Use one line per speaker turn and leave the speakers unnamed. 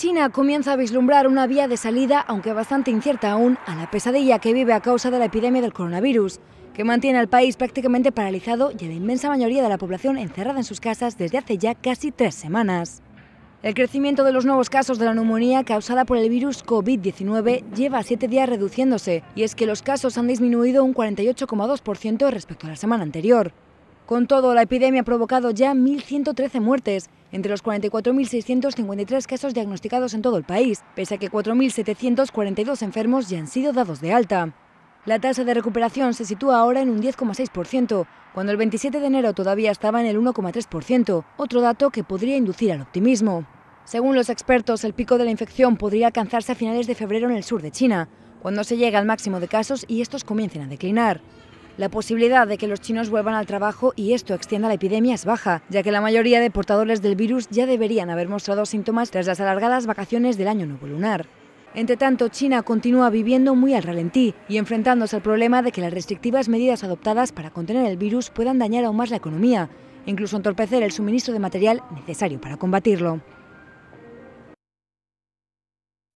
China comienza a vislumbrar una vía de salida, aunque bastante incierta aún, a la pesadilla que vive a causa de la epidemia del coronavirus, que mantiene al país prácticamente paralizado y a la inmensa mayoría de la población encerrada en sus casas desde hace ya casi tres semanas. El crecimiento de los nuevos casos de la neumonía causada por el virus COVID-19 lleva siete días reduciéndose, y es que los casos han disminuido un 48,2% respecto a la semana anterior. Con todo, la epidemia ha provocado ya 1.113 muertes, entre los 44.653 casos diagnosticados en todo el país, pese a que 4.742 enfermos ya han sido dados de alta. La tasa de recuperación se sitúa ahora en un 10,6%, cuando el 27 de enero todavía estaba en el 1,3%, otro dato que podría inducir al optimismo. Según los expertos, el pico de la infección podría alcanzarse a finales de febrero en el sur de China, cuando se llegue al máximo de casos y estos comiencen a declinar. La posibilidad de que los chinos vuelvan al trabajo y esto extienda la epidemia es baja, ya que la mayoría de portadores del virus ya deberían haber mostrado síntomas tras las alargadas vacaciones del año nuevo lunar. Entre tanto, China continúa viviendo muy al ralentí y enfrentándose al problema de que las restrictivas medidas adoptadas para contener el virus puedan dañar aún más la economía, incluso entorpecer el suministro de material necesario para combatirlo.